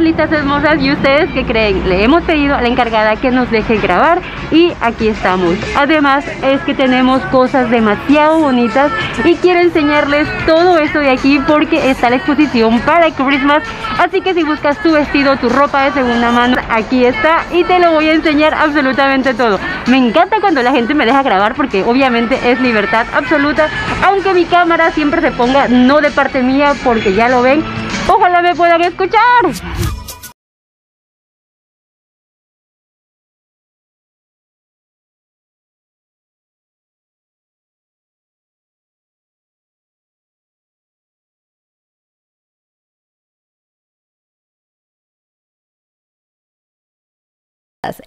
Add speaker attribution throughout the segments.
Speaker 1: listas hermosas. ¿Y ustedes que creen? Le hemos pedido a la encargada que nos deje grabar y aquí estamos. Además es que tenemos cosas demasiado bonitas y quiero enseñarles todo esto de aquí porque está la exposición para Christmas. Así que si buscas tu vestido, tu ropa de segunda mano, aquí está y te lo voy a enseñar absolutamente todo. Me encanta cuando la gente me deja grabar porque obviamente es libertad absoluta, aunque mi cámara siempre se ponga no de parte mía porque ya lo ven. Ojalá me puedan escuchar.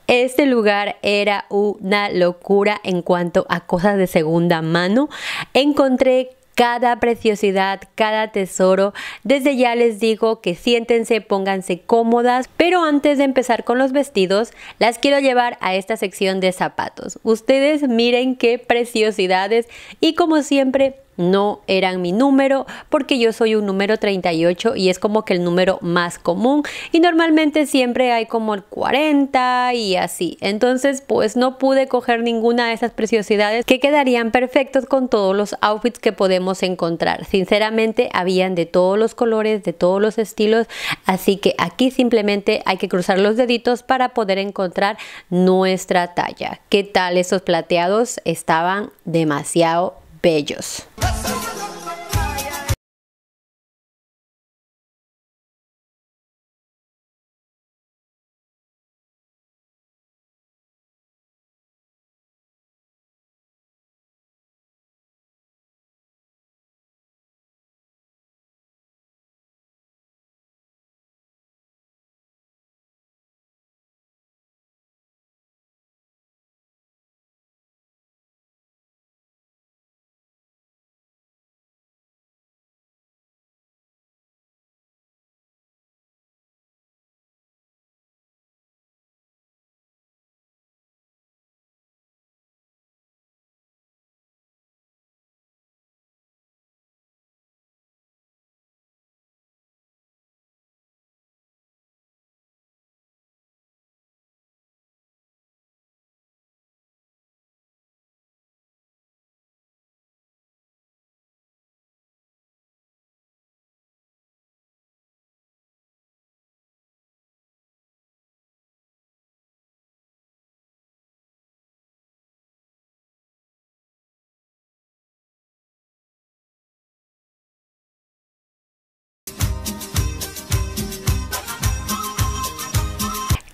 Speaker 1: Este lugar era una locura en cuanto a cosas de segunda mano. Encontré cada preciosidad, cada tesoro. Desde ya les digo que siéntense, pónganse cómodas, pero antes de empezar con los vestidos, las quiero llevar a esta sección de zapatos. Ustedes miren qué preciosidades y como siempre no eran mi número porque yo soy un número 38 y es como que el número más común y normalmente siempre hay como el 40 y así entonces pues no pude coger ninguna de esas preciosidades que quedarían perfectos con todos los outfits que podemos encontrar sinceramente habían de todos los colores de todos los estilos así que aquí simplemente hay que cruzar los deditos para poder encontrar nuestra talla qué tal esos plateados estaban demasiado bellos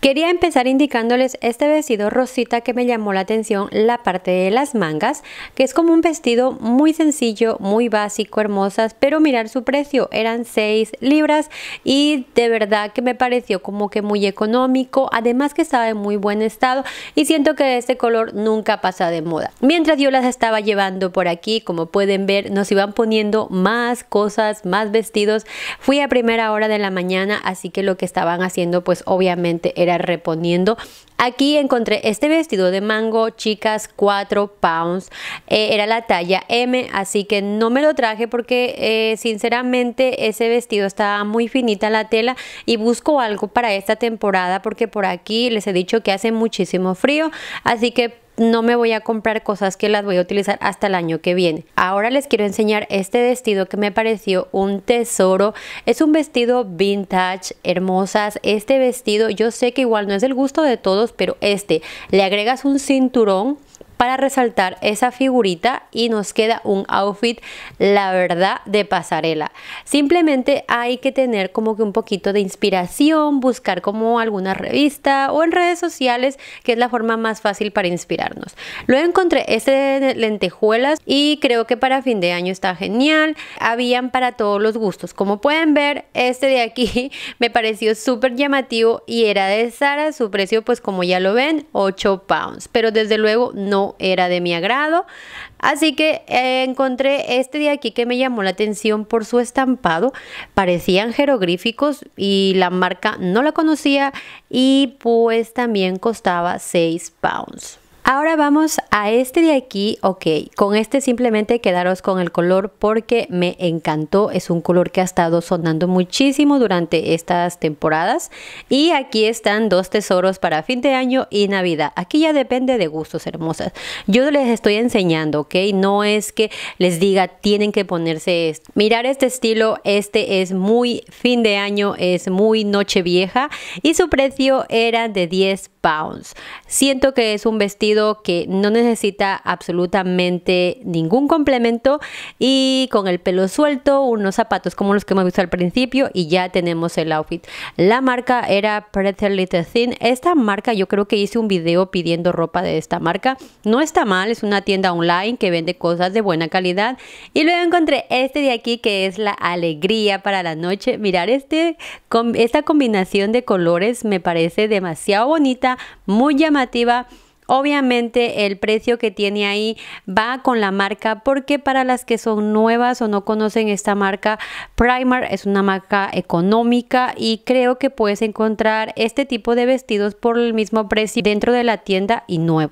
Speaker 1: Quería empezar indicándoles este vestido rosita que me llamó la atención, la parte de las mangas, que es como un vestido muy sencillo, muy básico, hermosas, pero mirar su precio, eran 6 libras y de verdad que me pareció como que muy económico, además que estaba en muy buen estado y siento que este color nunca pasa de moda. Mientras yo las estaba llevando por aquí, como pueden ver, nos iban poniendo más cosas, más vestidos. Fui a primera hora de la mañana, así que lo que estaban haciendo pues obviamente era reponiendo. Aquí encontré este vestido de mango, chicas, 4 pounds. Eh, era la talla M, así que no me lo traje porque eh, sinceramente ese vestido estaba muy finita la tela y busco algo para esta temporada porque por aquí les he dicho que hace muchísimo frío, así que no me voy a comprar cosas que las voy a utilizar hasta el año que viene. Ahora les quiero enseñar este vestido que me pareció un tesoro. Es un vestido vintage, hermosas. Este vestido yo sé que igual no es el gusto de todos, pero este le agregas un cinturón para resaltar esa figurita y nos queda un outfit, la verdad, de pasarela. Simplemente hay que tener como que un poquito de inspiración, buscar como alguna revista o en redes sociales, que es la forma más fácil para inspirarnos. Luego encontré este de lentejuelas y creo que para fin de año está genial. Habían para todos los gustos. Como pueden ver, este de aquí me pareció súper llamativo y era de Sara. Su precio, pues como ya lo ven, 8 pounds. Pero desde luego no era de mi agrado. Así que eh, encontré este de aquí que me llamó la atención por su estampado. Parecían jeroglíficos y la marca no la conocía y pues también costaba 6 pounds. Ahora vamos a este de aquí, ok, con este simplemente quedaros con el color porque me encantó, es un color que ha estado sonando muchísimo durante estas temporadas y aquí están dos tesoros para fin de año y navidad, aquí ya depende de gustos hermosas, yo les estoy enseñando, ok, no es que les diga tienen que ponerse esto, mirar este estilo, este es muy fin de año, es muy noche vieja y su precio era de 10 Siento que es un vestido que no necesita absolutamente ningún complemento y con el pelo suelto, unos zapatos como los que hemos visto al principio y ya tenemos el outfit. La marca era Pretty Little Thin. Esta marca yo creo que hice un video pidiendo ropa de esta marca. No está mal, es una tienda online que vende cosas de buena calidad y luego encontré este de aquí que es la alegría para la noche. Mirar este, esta combinación de colores me parece demasiado bonita muy llamativa. Obviamente el precio que tiene ahí va con la marca porque para las que son nuevas o no conocen esta marca, primer es una marca económica y creo que puedes encontrar este tipo de vestidos por el mismo precio dentro de la tienda y nuevo.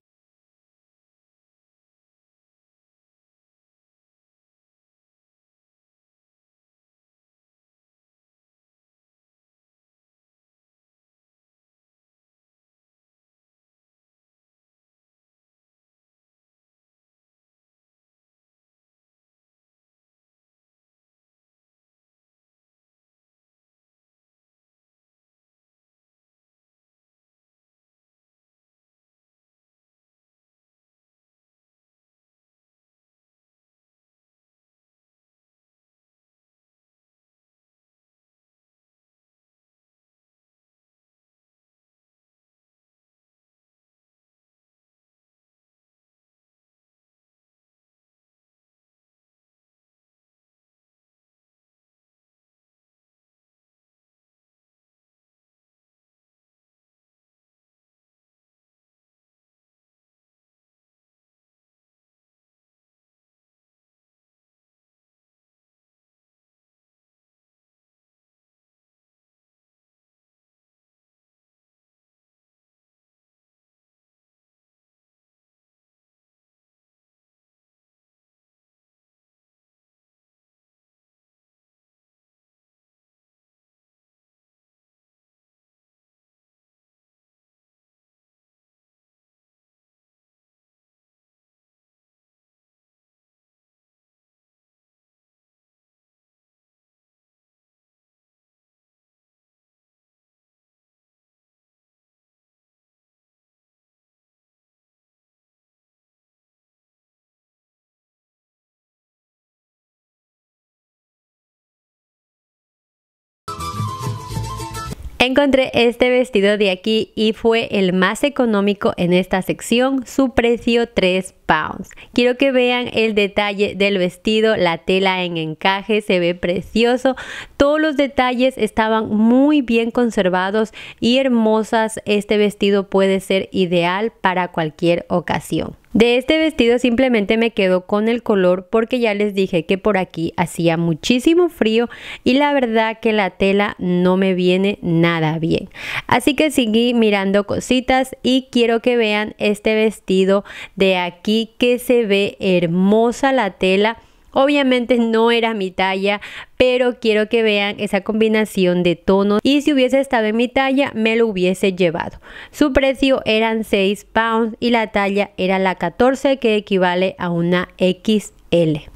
Speaker 1: Encontré este vestido de aquí y fue el más económico en esta sección, su precio 3 pounds. Quiero que vean el detalle del vestido, la tela en encaje se ve precioso, todos los detalles estaban muy bien conservados y hermosas. Este vestido puede ser ideal para cualquier ocasión. De este vestido simplemente me quedo con el color porque ya les dije que por aquí hacía muchísimo frío y la verdad que la tela no me viene nada bien. Así que seguí mirando cositas y quiero que vean este vestido de aquí que se ve hermosa la tela Obviamente no era mi talla, pero quiero que vean esa combinación de tonos y si hubiese estado en mi talla me lo hubiese llevado. Su precio eran 6 pounds y la talla era la 14 que equivale a una X.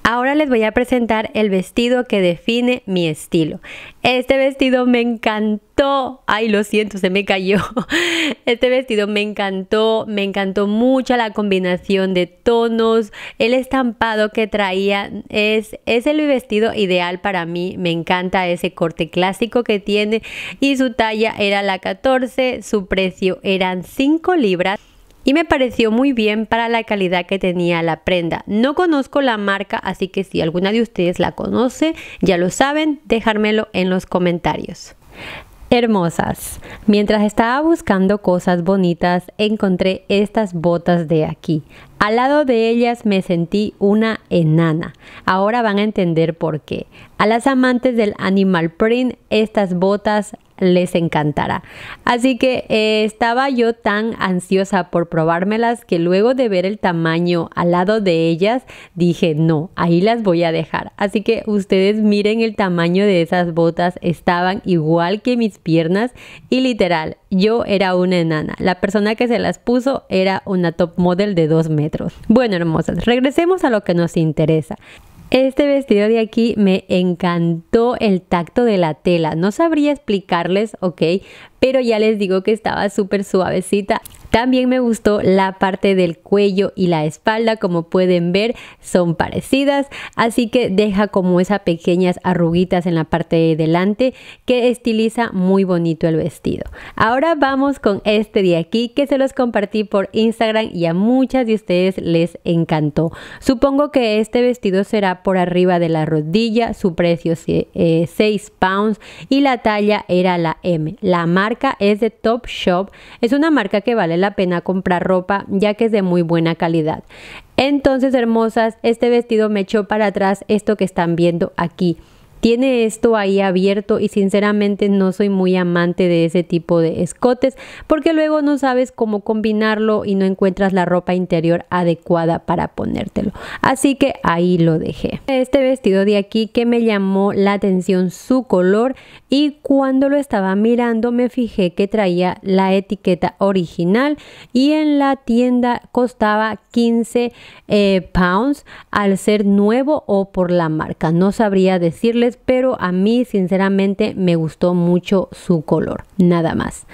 Speaker 1: Ahora les voy a presentar el vestido que define mi estilo. Este vestido me encantó. Ay, lo siento, se me cayó. Este vestido me encantó, me encantó mucho la combinación de tonos. El estampado que traía es, es el vestido ideal para mí. Me encanta ese corte clásico que tiene y su talla era la 14, su precio eran 5 libras y me pareció muy bien para la calidad que tenía la prenda. No conozco la marca, así que si alguna de ustedes la conoce, ya lo saben, dejármelo en los comentarios. Hermosas. Mientras estaba buscando cosas bonitas, encontré estas botas de aquí. Al lado de ellas me sentí una enana. Ahora van a entender por qué. A las amantes del animal print, estas botas les encantará. Así que eh, estaba yo tan ansiosa por probármelas que luego de ver el tamaño al lado de ellas dije, no, ahí las voy a dejar. Así que ustedes miren el tamaño de esas botas, estaban igual que mis piernas y literal, yo era una enana. La persona que se las puso era una top model de 2 metros. Bueno, hermosas, regresemos a lo que nos interesa. Este vestido de aquí me encantó el tacto de la tela. No sabría explicarles, ok, pero ya les digo que estaba súper suavecita. También me gustó la parte del cuello y la espalda, como pueden ver son parecidas, así que deja como esas pequeñas arruguitas en la parte de delante que estiliza muy bonito el vestido. Ahora vamos con este de aquí que se los compartí por Instagram y a muchas de ustedes les encantó. Supongo que este vestido será por arriba de la rodilla, su precio es eh, 6 pounds y la talla era la M. La marca es de Shop, es una marca que vale la pena comprar ropa ya que es de muy buena calidad. Entonces, hermosas, este vestido me echó para atrás esto que están viendo aquí tiene esto ahí abierto y sinceramente no soy muy amante de ese tipo de escotes porque luego no sabes cómo combinarlo y no encuentras la ropa interior adecuada para ponértelo. Así que ahí lo dejé. Este vestido de aquí que me llamó la atención su color y cuando lo estaba mirando me fijé que traía la etiqueta original y en la tienda costaba 15 eh, pounds al ser nuevo o por la marca. No sabría decirles pero a mí sinceramente me gustó mucho su color, nada más.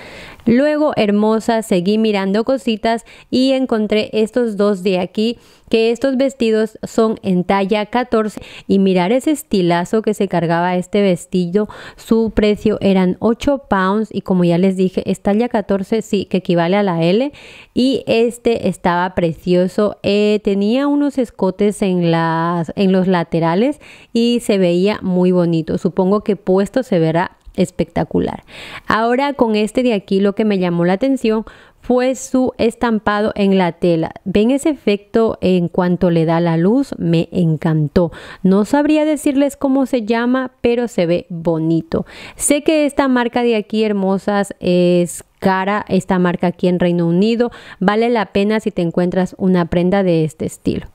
Speaker 1: Luego, hermosa, seguí mirando cositas y encontré estos dos de aquí, que estos vestidos son en talla 14 y mirar ese estilazo que se cargaba este vestido, su precio eran 8 pounds y como ya les dije, es talla 14, sí, que equivale a la L y este estaba precioso, eh, tenía unos escotes en, las, en los laterales y se veía muy bonito. Supongo que puesto se verá espectacular. Ahora con este de aquí lo que me llamó la atención fue su estampado en la tela. ¿Ven ese efecto en cuanto le da la luz? Me encantó. No sabría decirles cómo se llama, pero se ve bonito. Sé que esta marca de aquí, hermosas, es cara esta marca aquí en Reino Unido. Vale la pena si te encuentras una prenda de este estilo.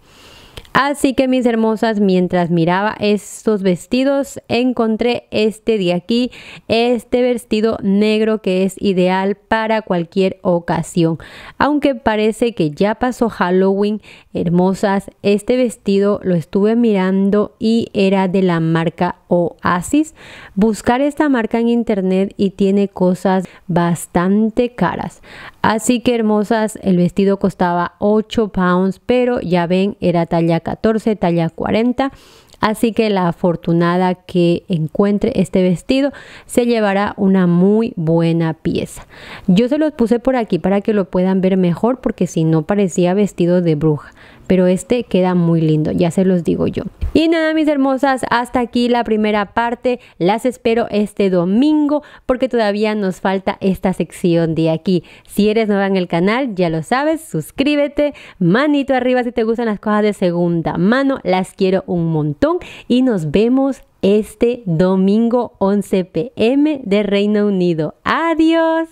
Speaker 1: Así que mis hermosas, mientras miraba estos vestidos, encontré este de aquí, este vestido negro que es ideal para cualquier ocasión. Aunque parece que ya pasó Halloween, hermosas, este vestido lo estuve mirando y era de la marca Oasis. Buscar esta marca en internet y tiene cosas bastante caras. Así que hermosas, el vestido costaba 8 pounds, pero ya ven, era talla 14, talla 40. Así que la afortunada que encuentre este vestido se llevará una muy buena pieza. Yo se los puse por aquí para que lo puedan ver mejor porque si no parecía vestido de bruja pero este queda muy lindo, ya se los digo yo. Y nada, mis hermosas, hasta aquí la primera parte. Las espero este domingo porque todavía nos falta esta sección de aquí. Si eres nueva en el canal, ya lo sabes, suscríbete, manito arriba si te gustan las cosas de segunda mano, las quiero un montón y nos vemos este domingo 11 pm de Reino Unido. Adiós.